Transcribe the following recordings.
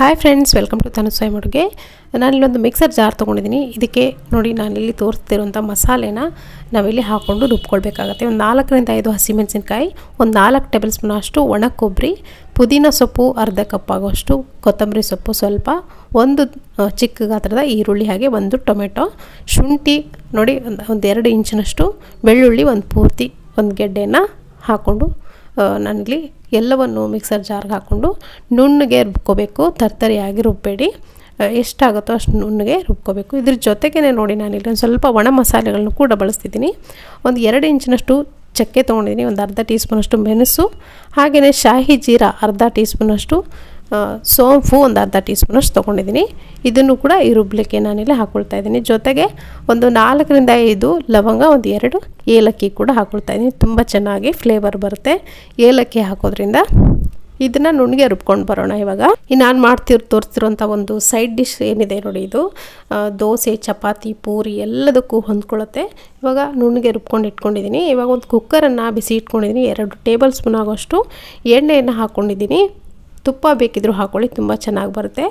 hi friends welcome to Tanusai ಮಡುಗೆ ನಾನಿಲ್ಲೊಂದು mixer jar ತೊಗೊಂಡಿದ್ದೀನಿ ಇದಕ್ಕೆ ನೋಡಿ ನಾನಿಲ್ಲಿ ತೋರಿಸ್ತಿರುವಂಥ ಮಸಾಲೆನ ನಾವಿಲ್ಲಿ ಹಾಕ್ಕೊಂಡು ರುಬ್ಕೊಳ್ಬೇಕಾಗತ್ತೆ ಒಂದು ನಾಲ್ಕರಿಂದ ಐದು ಹಸಿಮೆಣಸಿನ್ಕಾಯಿ ಒಂದು ನಾಲ್ಕು ಟೇಬಲ್ ಸ್ಪೂನ್ ಅಷ್ಟು ಒಣ ಕೊಬ್ಬರಿ ಪುದೀನ ಸೊಪ್ಪು ಅರ್ಧ ಕಪ್ ಆಗೋಷ್ಟು ಕೊತ್ತಂಬರಿ ಸೊಪ್ಪು ಸ್ವಲ್ಪ ಒಂದು ಚಿಕ್ಕ ಗಾತ್ರದ ಈರುಳ್ಳಿ ಹಾಗೆ ಒಂದು ಟೊಮೆಟೊ ಶುಂಠಿ ನೋಡಿ ಒಂದು ಒಂದೆರಡು ಇಂಚಿನಷ್ಟು ಬೆಳ್ಳುಳ್ಳಿ ಒಂದು ಪೂರ್ತಿ ಒಂದು ಗೆಡ್ಡೆಯನ್ನು ಹಾಕ್ಕೊಂಡು ನನಗೆ ಎಲ್ಲವನ್ನು ಮಿಕ್ಸರ್ ಜಾರ್ಗೆ ಹಾಕ್ಕೊಂಡು ನುಣ್ಣಗೆ ರುಬ್ಕೋಬೇಕು ತರ್ತರಿಯಾಗಿ ರುಬ್ಬೇಡಿ ಎಷ್ಟಾಗುತ್ತೋ ಅಷ್ಟು ನುಣ್ಣಗೆ ರುಬ್ಕೋಬೇಕು ಇದ್ರ ಜೊತೆಗೇ ನೋಡಿ ನಾನು ಒಂದು ಸ್ವಲ್ಪ ಒಣ ಮಸಾಲೆಗಳನ್ನು ಕೂಡ ಬಳಸ್ತಿದ್ದೀನಿ ಒಂದು ಎರಡು ಇಂಚಿನಷ್ಟು ಚಕ್ಕೆ ತೊಗೊಂಡಿದ್ದೀನಿ ಒಂದು ಅರ್ಧ ಟೀ ಸ್ಪೂನಷ್ಟು ಮೆಣಸು ಹಾಗೆಯೇ ಶಾಹಿ ಜೀರಾ ಅರ್ಧ ಟೀ ಸ್ಪೂನಷ್ಟು ಸೋಂಪು ಒಂದು ಅರ್ಧ ಟೀ ಸ್ಪೂನಷ್ಟು ತೊಗೊಂಡಿದ್ದೀನಿ ಇದನ್ನು ಕೂಡ ಈ ರುಬ್ಲಿಕ್ಕೆ ನಾನಿಲ್ಲಿ ಹಾಕೊಳ್ತಾ ಇದ್ದೀನಿ ಜೊತೆಗೆ ಒಂದು ನಾಲ್ಕರಿಂದ ಐದು ಲವಂಗ ಒಂದು ಎರಡು ಏಲಕ್ಕಿ ಕೂಡ ಹಾಕೊಳ್ತಾ ಇದ್ದೀನಿ ತುಂಬ ಚೆನ್ನಾಗಿ ಫ್ಲೇವರ್ ಬರುತ್ತೆ ಏಲಕ್ಕಿ ಹಾಕೋದ್ರಿಂದ ಇದನ್ನು ನುಣ್ಣಗೆ ರುಬ್ಕೊಂಡು ಬರೋಣ ಇವಾಗ ಈ ನಾನು ಮಾಡ್ತಿರ್ ತೋರಿಸ್ತಿರೋಂಥ ಒಂದು ಸೈಡ್ ಡಿಶ್ ಏನಿದೆ ನೋಡಿ ಇದು ದೋಸೆ ಚಪಾತಿ ಪೂರಿ ಎಲ್ಲದಕ್ಕೂ ಹೊಂದ್ಕೊಳ್ಳುತ್ತೆ ಇವಾಗ ನುಣ್ಣಗೆ ರುಬ್ಕೊಂಡು ಇಟ್ಕೊಂಡಿದ್ದೀನಿ ಇವಾಗ ಒಂದು ಕುಕ್ಕರನ್ನು ಬಿಸಿ ಇಟ್ಕೊಂಡಿದ್ದೀನಿ ಎರಡು ಟೇಬಲ್ ಸ್ಪೂನ್ ಆಗೋಷ್ಟು ಎಣ್ಣೆಯನ್ನು ಹಾಕ್ಕೊಂಡಿದ್ದೀನಿ ತುಪ್ಪ ಬೇಕಿದ್ದರೂ ಹಾಕೊಳ್ಳಿ ತುಂಬ ಚೆನ್ನಾಗಿ ಬರುತ್ತೆ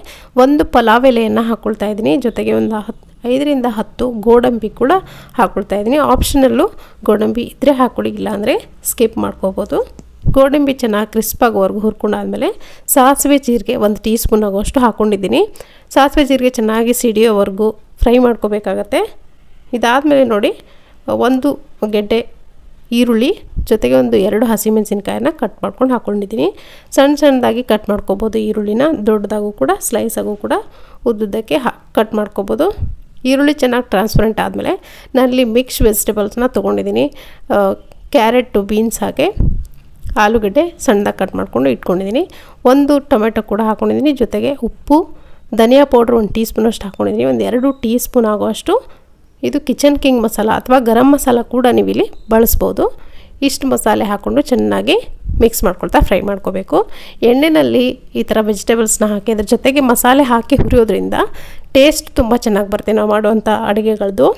ಒಂದು ಪಲಾವ್ ಎಲೆಯನ್ನು ಹಾಕ್ಕೊಳ್ತಾ ಇದ್ದೀನಿ ಜೊತೆಗೆ ಒಂದು ಹತ್ತು ಐದರಿಂದ ಹತ್ತು ಗೋಡಂಬಿ ಕೂಡ ಹಾಕ್ಕೊಳ್ತಾ ಇದ್ದೀನಿ ಆಪ್ಷನಲ್ಲು ಗೋಡಂಬಿ ಇದ್ದರೆ ಹಾಕ್ಕೊಳ್ಳಿ ಅಂದರೆ ಸ್ಕಿಪ್ ಮಾಡ್ಕೋಬೋದು ಗೋಡಂಬಿ ಚೆನ್ನಾಗಿ ಕ್ರಿಸ್ಪಾಗೋವರೆಗೂ ಹುರ್ಕೊಂಡಾದಮೇಲೆ ಸಾಸಿವೆ ಜೀರಿಗೆ ಒಂದು ಟೀ ಸ್ಪೂನ್ ಆಗುವಷ್ಟು ಹಾಕ್ಕೊಂಡಿದ್ದೀನಿ ಸಾಸಿವೆ ಜೀರಿಗೆ ಚೆನ್ನಾಗಿ ಸಿಡಿಯೋವರೆಗೂ ಫ್ರೈ ಮಾಡ್ಕೋಬೇಕಾಗತ್ತೆ ಇದಾದಮೇಲೆ ನೋಡಿ ಒಂದು ಗೆಡ್ಡೆ ಈರುಳ್ಳಿ ಜೊತೆಗೆ ಒಂದು ಎರಡು ಹಸಿಮೆಣಸಿನ್ಕಾಯನ್ನ ಕಟ್ ಮಾಡ್ಕೊಂಡು ಹಾಕ್ಕೊಂಡಿದ್ದೀನಿ ಸಣ್ಣ ಸಣ್ಣದಾಗಿ ಕಟ್ ಮಾಡ್ಕೊಬೋದು ಈರುಳ್ಳಿನ ದೊಡ್ಡದಾಗೂ ಕೂಡ ಸ್ಲೈಸಾಗೂ ಕೂಡ ಉದ್ದುದ್ದಕ್ಕೆ ಕಟ್ ಮಾಡ್ಕೊಬೋದು ಈರುಳ್ಳಿ ಚೆನ್ನಾಗಿ ಟ್ರಾನ್ಸ್ಪರೆಂಟ್ ಆದಮೇಲೆ ನಾನಲ್ಲಿ ಮಿಕ್ಸ್ ವೆಜಿಟೇಬಲ್ಸ್ನ ತೊಗೊಂಡಿದ್ದೀನಿ ಕ್ಯಾರೆಟು ಬೀನ್ಸ್ ಹಾಗೆ ಆಲೂಗಡ್ಡೆ ಸಣ್ಣದಾಗಿ ಕಟ್ ಮಾಡಿಕೊಂಡು ಇಟ್ಕೊಂಡಿದ್ದೀನಿ ಒಂದು ಟೊಮೆಟೊ ಕೂಡ ಹಾಕ್ಕೊಂಡಿದ್ದೀನಿ ಜೊತೆಗೆ ಉಪ್ಪು ಧನಿಯಾ ಪೌಡ್ರ್ ಒಂದು ಟೀ ಸ್ಪೂನ್ ಅಷ್ಟು ಹಾಕ್ಕೊಂಡಿದ್ದೀನಿ ಒಂದು ಎರಡು ಟೀ ಸ್ಪೂನ್ ಆಗುವಷ್ಟು ಇದು ಕಿಚನ್ ಕಿಂಗ್ ಮಸಾಲ ಅಥವಾ ಗರಂ ಮಸಾಲ ಕೂಡ ನೀವು ಇಲ್ಲಿ ಬಳಸ್ಬೋದು ಇಷ್ಟು ಮಸಾಲೆ ಹಾಕ್ಕೊಂಡು ಚೆನ್ನಾಗಿ ಮಿಕ್ಸ್ ಮಾಡ್ಕೊಳ್ತಾ ಫ್ರೈ ಮಾಡ್ಕೋಬೇಕು ಎಣ್ಣೆಯಲ್ಲಿ ಈ ಥರ ವೆಜಿಟೇಬಲ್ಸ್ನ ಹಾಕಿ ಅದ್ರ ಜೊತೆಗೆ ಮಸಾಲೆ ಹಾಕಿ ಹುರಿಯೋದ್ರಿಂದ ಟೇಸ್ಟ್ ತುಂಬ ಚೆನ್ನಾಗಿ ಬರುತ್ತೆ ನಾವು ಮಾಡುವಂಥ ಅಡುಗೆಗಳದ್ದು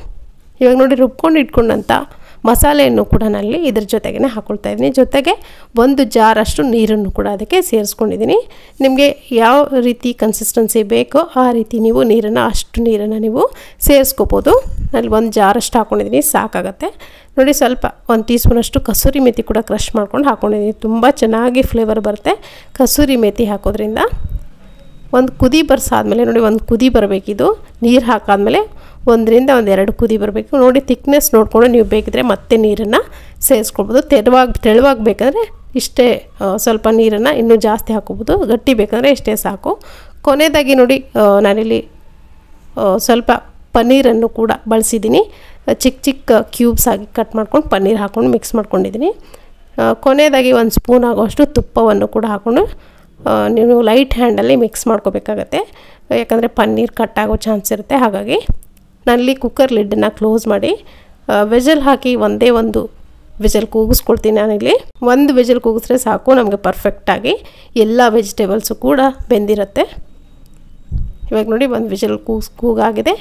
ಇವಾಗ ನೋಡಿ ರುಬ್ಕೊಂಡು ಇಟ್ಕೊಂಡಂಥ ಮಸಾಲೆಯನ್ನು ಕೂಡ ನಾನು ಇದ್ರ ಜೊತೆಗೇ ಹಾಕೊಳ್ತಾ ಇದ್ದೀನಿ ಜೊತೆಗೆ ಒಂದು ಜಾರಷ್ಟು ನೀರನ್ನು ಕೂಡ ಅದಕ್ಕೆ ಸೇರಿಸ್ಕೊಂಡಿದ್ದೀನಿ ನಿಮಗೆ ಯಾವ ರೀತಿ ಕನ್ಸಿಸ್ಟೆನ್ಸಿ ಬೇಕೋ ಆ ರೀತಿ ನೀವು ನೀರನ್ನು ಅಷ್ಟು ನೀರನ್ನು ನೀವು ಸೇರಿಸ್ಕೋಬೋದು ನಾನು ಒಂದು ಜಾರಷ್ಟು ಹಾಕ್ಕೊಂಡಿದ್ದೀನಿ ಸಾಕಾಗತ್ತೆ ನೋಡಿ ಸ್ವಲ್ಪ ಒಂದು ಟೀ ಸ್ಪೂನಷ್ಟು ಕಸೂರಿ ಮೆತಿ ಕೂಡ ಕ್ರಷ್ ಮಾಡ್ಕೊಂಡು ಹಾಕ್ಕೊಂಡಿದ್ದೀನಿ ತುಂಬ ಚೆನ್ನಾಗಿ ಫ್ಲೇವರ್ ಬರುತ್ತೆ ಕಸೂರಿ ಮೇಥಿ ಹಾಕೋದ್ರಿಂದ ಒಂದು ಕುದಿ ಬರ್ಸಾದ್ಮೇಲೆ ನೋಡಿ ಒಂದು ಕುದಿ ಬರಬೇಕಿದು ನೀರು ಹಾಕಾದ್ಮೇಲೆ ಒಂದರಿಂದ ಒಂದೆರಡು ಕುದಿ ಬರಬೇಕು ನೋಡಿ ಥಿಕ್ನೆಸ್ ನೋಡಿಕೊಂಡು ನೀವು ಬೇಕಿದ್ರೆ ಮತ್ತೆ ನೀರನ್ನು ಸೇರಿಸ್ಕೊಳ್ಬೋದು ತೆಳುವಾಗಿ ತೆಳುವಾಗಿ ಬೇಕಾದರೆ ಇಷ್ಟೇ ಸ್ವಲ್ಪ ನೀರನ್ನು ಇನ್ನೂ ಜಾಸ್ತಿ ಹಾಕೋಬೋದು ಗಟ್ಟಿ ಬೇಕಾದರೆ ಇಷ್ಟೇ ಸಾಕು ಕೊನೆಯದಾಗಿ ನೋಡಿ ನಾನಿಲ್ಲಿ ಸ್ವಲ್ಪ ಪನ್ನೀರನ್ನು ಕೂಡ ಬಳಸಿದ್ದೀನಿ ಚಿಕ್ಕ ಚಿಕ್ಕ ಕ್ಯೂಬ್ಸ್ ಆಗಿ ಕಟ್ ಮಾಡ್ಕೊಂಡು ಪನ್ನೀರ್ ಹಾಕ್ಕೊಂಡು ಮಿಕ್ಸ್ ಮಾಡ್ಕೊಂಡಿದ್ದೀನಿ ಕೊನೆಯದಾಗಿ ಒಂದು ಸ್ಪೂನ್ ಆಗೋಷ್ಟು ತುಪ್ಪವನ್ನು ಕೂಡ ಹಾಕ್ಕೊಂಡು ನೀವು ಲೈಟ್ ಹ್ಯಾಂಡಲ್ಲಿ ಮಿಕ್ಸ್ ಮಾಡ್ಕೋಬೇಕಾಗತ್ತೆ ಯಾಕಂದರೆ ಪನ್ನೀರ್ ಕಟ್ಟಾಗೋ ಚಾನ್ಸ್ ಇರುತ್ತೆ ಹಾಗಾಗಿ ನಾನಿಲ್ಲಿ ಕುಕ್ಕರ್ ಲಿಡ್ಡನ್ನು ಕ್ಲೋಸ್ ಮಾಡಿ ವೆಜಲ್ ಹಾಕಿ ಒಂದೇ ಒಂದು ವೆಜಲ್ ಕೂಗಿಸ್ಕೊಳ್ತೀನಿ ನಾನಿಲ್ಲಿ ಒಂದು ವೆಜಲ್ ಕೂಗಿಸ್ರೆ ಸಾಕು ನಮಗೆ ಪರ್ಫೆಕ್ಟಾಗಿ ಎಲ್ಲ ವೆಜಿಟೇಬಲ್ಸು ಕೂಡ ಬೆಂದಿರುತ್ತೆ ಇವಾಗ ನೋಡಿ ಒಂದು ವೆಜಲ್ ಕೂಗ್ಸ್ ಕೂಗಾಗಿದೆ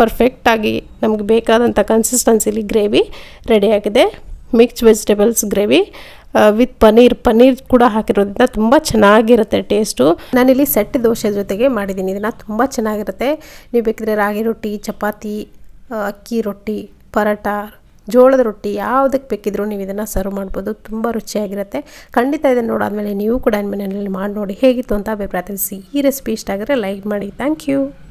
ಪರ್ಫೆಕ್ಟಾಗಿ ನಮಗೆ ಬೇಕಾದಂಥ ಕನ್ಸಿಸ್ಟೆನ್ಸಿಲಿ ಗ್ರೇವಿ ರೆಡಿಯಾಗಿದೆ mix vegetables gravy with paneer paneer ಕೂಡ ಹಾಕಿರೋದ್ರಿಂದ ತುಂಬ ಚೆನ್ನಾಗಿರುತ್ತೆ ಟೇಸ್ಟು ನಾನಿಲ್ಲಿ ಸೆಟ್ ದೋಸೆ ಜೊತೆಗೆ ಮಾಡಿದ್ದೀನಿ ಇದನ್ನು ತುಂಬ ಚೆನ್ನಾಗಿರುತ್ತೆ ನೀವು ಬೇಕಿದ್ರೆ ರಾಗಿ ರೊಟ್ಟಿ ಚಪಾತಿ ಅಕ್ಕಿ ರೊಟ್ಟಿ ಪರೋಟ ಜೋಳದ ರೊಟ್ಟಿ ಯಾವುದಕ್ಕೆ ಬೇಕಿದ್ರೂ ನೀವು ಇದನ್ನು ಸರ್ವ್ ಮಾಡ್ಬೋದು ತುಂಬ ರುಚಿಯಾಗಿರುತ್ತೆ ಖಂಡಿತ ಇದನ್ನು ನೋಡಾದಮೇಲೆ ನೀವು ಕೂಡ ಮನೆಯಲ್ಲಿ ಮಾಡಿ ನೋಡಿ ಹೇಗಿತ್ತು ಅಂತ ಅಭಿಪ್ರಾಯ ತಿಳಿಸಿ ಈ ರೆಸಿಪಿ ಇಷ್ಟ ಆಗಿದ್ರೆ ಲೈಕ್ ಮಾಡಿ ಥ್ಯಾಂಕ್ ಯು